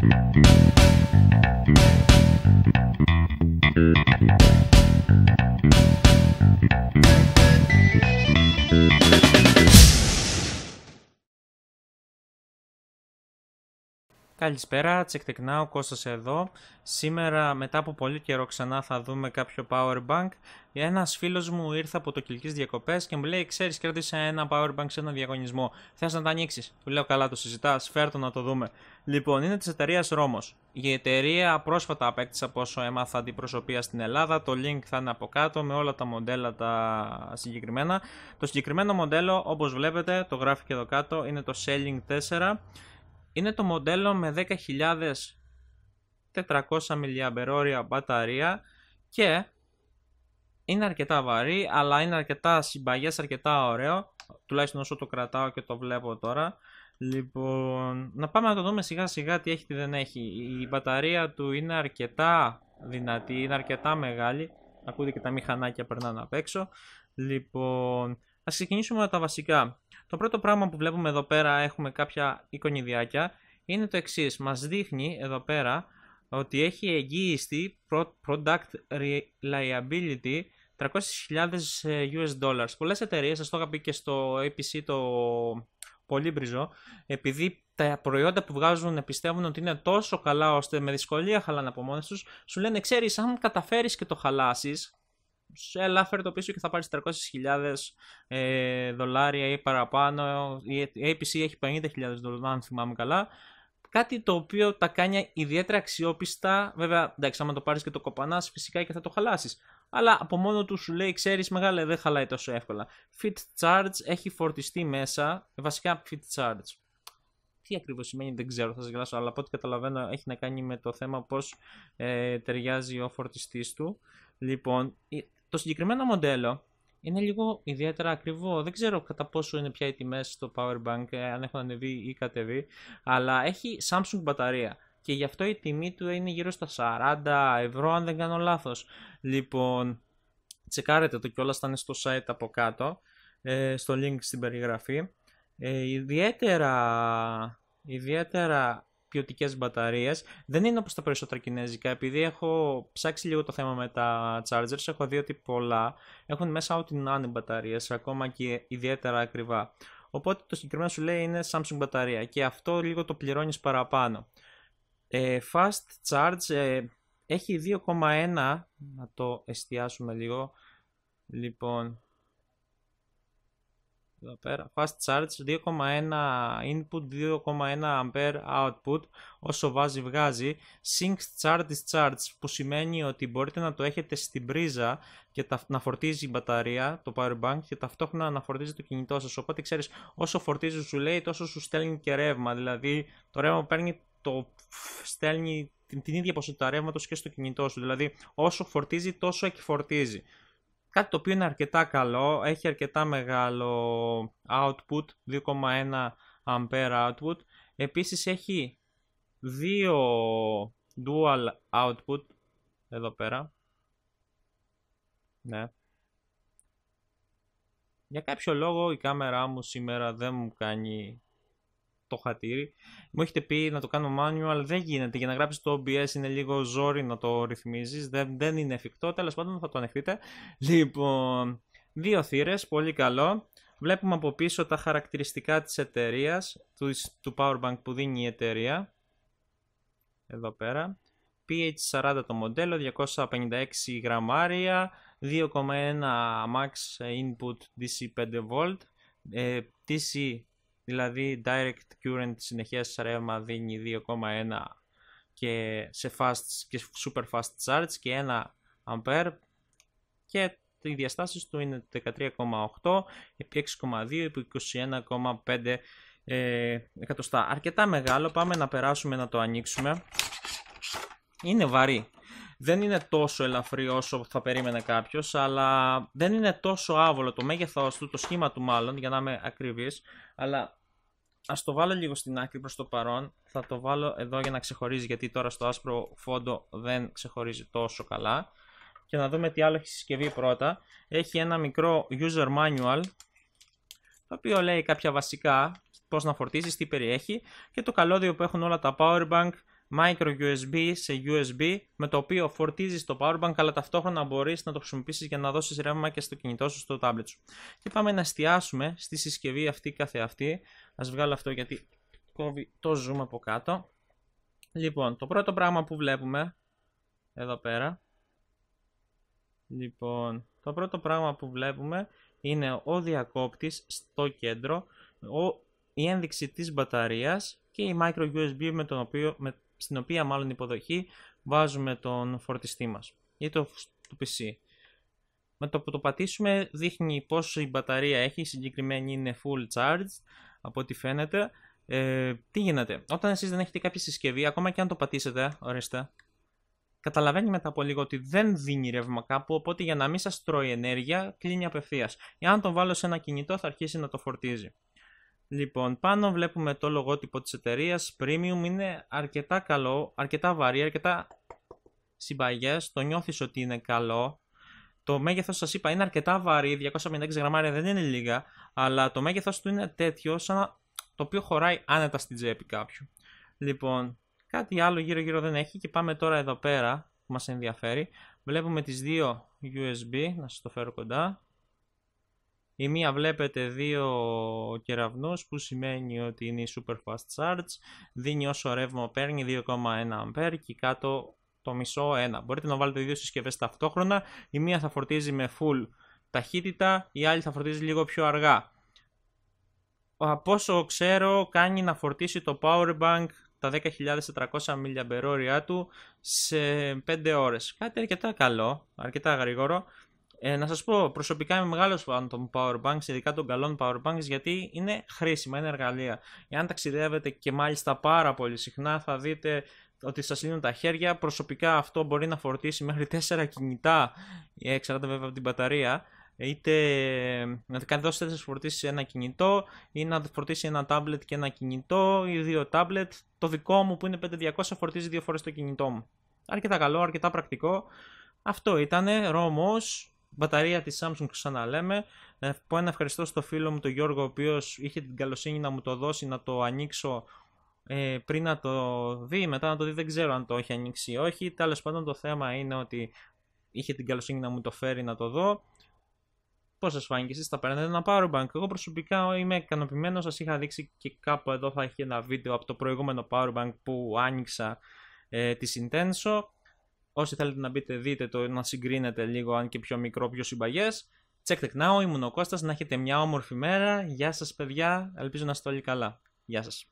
Thank you. Καλησπέρα, Check Now, Κώστας εδώ. Σήμερα μετά από πολύ καιρό ξανά θα δούμε κάποιο power bank. Ένας φίλος μου ήρθε από το Κιλκής Διακοπές και μου λέει «Ξέρεις, κέρδισε ένα power bank σε ένα διαγωνισμό. Θες να το ανοίξεις». Του λέω «Καλά, το συζητάς, φέρτο να το δούμε». Λοιπόν, είναι της εταιρείας Ρόμος. Η εταιρεία πρόσφατα απέκτησε από όσο έμαθα αντιπροσωπεία στην Ελλάδα. Το link θα είναι από κάτω με όλα τα μοντέλα τα συγκεκριμένα. Το συγκεκριμένο μοντέλο, όπως βλέπετε, το γράφει και εδώ κάτω, είναι το Selling 4 είναι το μοντέλο με 10.400 mAh μπαταρία και είναι αρκετά βαρύ, αλλά είναι αρκετά συμπαγές, αρκετά ωραίο. Τουλάχιστον όσο το κρατάω και το βλέπω τώρα. Λοιπόν, να πάμε να το δούμε σιγά σιγά τι έχει, τι δεν έχει. Η μπαταρία του είναι αρκετά δυνατή, είναι αρκετά μεγάλη. Ακούτε και τα μηχανάκια περνάνε απ' έξω. Λοιπόν, ας ξεκινήσουμε με τα βασικά. Το πρώτο πράγμα που βλέπουμε εδώ πέρα έχουμε κάποια εικονιδιάκια είναι το εξής. Μας δείχνει εδώ πέρα ότι έχει εγγύηστη product reliability 300.000 ε, US dollars. Πολλές εταιρείες, σας το είχα πει και στο APC το Πολύμπριζο, επειδή τα προϊόντα που βγάζουν πιστεύουν ότι είναι τόσο καλά ώστε με δυσκολία χαλάνε από μόνες τους σου λένε ξέρεις, αν καταφέρεις και το χαλάσεις σε φέρε το πίσω και θα πάρει 300.000 ε, δολάρια ή παραπάνω. Η APC έχει 50.000 δολάρια, αν θυμάμαι καλά. Κάτι το οποίο τα κάνει ιδιαίτερα αξιόπιστα. Βέβαια, εντάξει, άμα το πάρεις και το κοπανάς, φυσικά και θα το χαλάσεις. Αλλά από μόνο του σου λέει, ξέρεις, μεγάλε, δεν χαλάει τόσο εύκολα. Fit charge έχει φορτιστεί μέσα. Βασικά, fit charge. Τι ακριβώς σημαίνει δεν ξέρω, θα σας γράψω αλλά από ό,τι καταλαβαίνω έχει να κάνει με το θέμα πώς ε, ταιριάζει ο φορτιστής του. Λοιπόν, το συγκεκριμένο μοντέλο είναι λίγο ιδιαίτερα ακριβό. Δεν ξέρω κατά πόσο είναι πια οι τιμές στο Power Bank, ε, αν έχουν ανεβεί ή κατεβεί, αλλά έχει Samsung μπαταρία. Και γι' αυτό η τιμή του είναι γύρω στα 40 ευρώ, αν δεν κάνω λάθος. Λοιπόν, τσεκάρετε το κιόλας, θα είναι στο site από κάτω, ε, στο link στην περιγραφή. Ε, ιδιαίτερα, ιδιαίτερα ποιοτικές μπαταρίες. Δεν είναι όπως τα περισσότερα κινέζικα, επειδή έχω ψάξει λίγο το θέμα με τα chargers, έχω δει ότι πολλά έχουν μέσα ό,τι να είναι μπαταρίες, ακόμα και ιδιαίτερα ακριβά. Οπότε το συγκεκριμένο σου λέει είναι Samsung μπαταρία και αυτό λίγο το πληρώνεις παραπάνω. Ε, fast charge ε, έχει 2,1, να το εστιάσουμε λίγο. Λοιπόν, εδώ fast charge 2,1 input, 2,1 ampere output, όσο βάζει βγάζει, sync charge discharge που σημαίνει ότι μπορείτε να το έχετε στην πρίζα και να φορτίζει η μπαταρία, το power bank και ταυτόχρονα να φορτίζει το κινητό σας, οπότε ξέρεις όσο φορτίζει σου λέει τόσο σου στέλνει και ρεύμα, δηλαδή το ρεύμα παίρνει το στέλνει την, ίδια ποσότητα ρεύματος και στο κινητό σου. Δηλαδή, όσο φορτίζει, τόσο εκφορτίζει. Κάτι το οποίο είναι αρκετά καλό, έχει αρκετά μεγάλο output, 2,1 ampere output. Επίσης έχει δύο dual output, εδώ πέρα. Ναι. Για κάποιο λόγο η κάμερά μου σήμερα δεν μου κάνει το χατήρι. Μου έχετε πει να το κάνω manual, δεν γίνεται. Για να γράψεις το OBS είναι λίγο ζόρι να το ρυθμίζεις. Δεν, δεν είναι εφικτό. Τέλος πάντων θα το ανεχτείτε. Λοιπόν, δύο θύρες, πολύ καλό. Βλέπουμε από πίσω τα χαρακτηριστικά της εταιρείας, του, του powerbank που δίνει η εταιρεία. Εδώ πέρα. PH40 το μοντέλο, 256 γραμμάρια, 2,1 max input DC 5V, DC Δηλαδή direct current συνεχές ρεύμα δίνει 2,1 και σε fast και super fast charge και 1 ampere και οι διαστάσεις του είναι 13,8 επί 6,2 επί 21,5 ε, εκατοστά. Αρκετά μεγάλο, πάμε να περάσουμε να το ανοίξουμε. Είναι βαρύ δεν είναι τόσο ελαφρύ όσο θα περίμενε κάποιος, αλλά δεν είναι τόσο άβολο το μέγεθό του, το σχήμα του μάλλον, για να είμαι ακριβής. Αλλά ας το βάλω λίγο στην άκρη προς το παρόν. Θα το βάλω εδώ για να ξεχωρίζει, γιατί τώρα στο άσπρο φόντο δεν ξεχωρίζει τόσο καλά. Και να δούμε τι άλλο έχει συσκευή πρώτα. Έχει ένα μικρό user manual, το οποίο λέει κάποια βασικά, πώς να φορτίσει, τι περιέχει και το καλώδιο που έχουν όλα τα powerbank micro USB σε USB με το οποίο φορτίζεις το powerbank αλλά ταυτόχρονα μπορείς να το χρησιμοποιήσεις για να δώσεις ρεύμα και στο κινητό σου, στο tablet σου. Και πάμε να εστιάσουμε στη συσκευή αυτή καθεαυτή. Ας βγάλω αυτό γιατί κόβει το zoom από κάτω. Λοιπόν, το πρώτο πράγμα που βλέπουμε εδώ πέρα. Λοιπόν, το πρώτο πράγμα που βλέπουμε είναι ο διακόπτης στο κέντρο, ο, η ένδειξη της μπαταρίας και η micro USB με, τον οποίο, με στην οποία μάλλον υποδοχή βάζουμε τον φορτιστή μας ή το, το PC. Με το που το πατήσουμε δείχνει πόσο η μπαταρία έχει, συγκεκριμένη είναι full charge από ό,τι φαίνεται. Ε, τι γίνεται, όταν εσείς δεν έχετε κάποια συσκευή, ακόμα και αν το πατήσετε, ορίστε, καταλαβαίνει μετά από λίγο ότι δεν δίνει ρεύμα κάπου, οπότε για να μην σας τρώει ενέργεια, κλείνει απευθείας. Εάν τον βάλω σε ένα κινητό θα αρχίσει να το φορτίζει. Λοιπόν, πάνω βλέπουμε το λογότυπο της εταιρείας. Premium είναι αρκετά καλό, αρκετά βαρύ, αρκετά συμπαγές. Το νιώθεις ότι είναι καλό. Το μέγεθος σας είπα είναι αρκετά βαρύ, 256 γραμμάρια δεν είναι λίγα, αλλά το μέγεθος του είναι τέτοιο σαν το οποίο χωράει άνετα στην τσέπη κάποιου. Λοιπόν, κάτι άλλο γύρω γύρω δεν έχει και πάμε τώρα εδώ πέρα που μας ενδιαφέρει. Βλέπουμε τις δύο USB, να σας το φέρω κοντά. Η μία βλέπετε δύο κεραυνούς που σημαίνει ότι είναι η super fast charge, δίνει όσο ρεύμα παίρνει 2,1 αμπέρ και κάτω το μισό 1. Μπορείτε να βάλετε δύο συσκευές ταυτόχρονα, η μία θα φορτίζει με full ταχύτητα, η άλλη θα φορτίζει λίγο πιο αργά. Από όσο ξέρω κάνει να φορτίσει το powerbank τα 10.400 mAh του σε 5 ώρες. Κάτι αρκετά καλό, αρκετά γρήγορο. Ε, να σας πω, προσωπικά είμαι μεγάλος φαν των power ειδικά των καλών powerbanks γιατί είναι χρήσιμα, είναι εργαλεία. Εάν ταξιδεύετε και μάλιστα πάρα πολύ συχνά θα δείτε ότι σας λύνουν τα χέρια. Προσωπικά αυτό μπορεί να φορτίσει μέχρι 4 κινητά, ε, εξαρτάται βέβαια από την μπαταρία. Είτε να κάνει δώσει φορτήσει φορτίσει ένα κινητό ή να φορτίσει ένα τάμπλετ και ένα κινητό ή δύο τάμπλετ. Το δικό μου που είναι 5200 φορτίζει δύο φορές το κινητό μου. Αρκετά καλό, αρκετά πρακτικό. Αυτό ήταν, Ρώμος, Μπαταρία της Samsung ξαναλέμε. Να ε, πω ένα ευχαριστώ στο φίλο μου τον Γιώργο, ο οποίος είχε την καλοσύνη να μου το δώσει, να το ανοίξω ε, πριν να το δει. Μετά να το δει, δεν ξέρω αν το έχει ανοίξει ή όχι. Τέλος πάντων, το θέμα είναι ότι είχε την καλοσύνη να μου το φέρει να το δω. Πώς σας φάνηκε, εσείς τα παίρνετε ένα Powerbank. Εγώ προσωπικά είμαι ικανοποιημένος. Σας είχα δείξει και κάπου εδώ θα έχει ένα βίντεο από το προηγούμενο Powerbank που άνοιξα ε, τη Intenso. Όσοι θέλετε να μπείτε, δείτε το, να συγκρίνετε λίγο, αν και πιο μικρό, πιο συμπαγές. Check the Now, ήμουν ο Κώστας, να έχετε μια όμορφη μέρα. Γεια σας παιδιά, ελπίζω να είστε όλοι καλά. Γεια σας.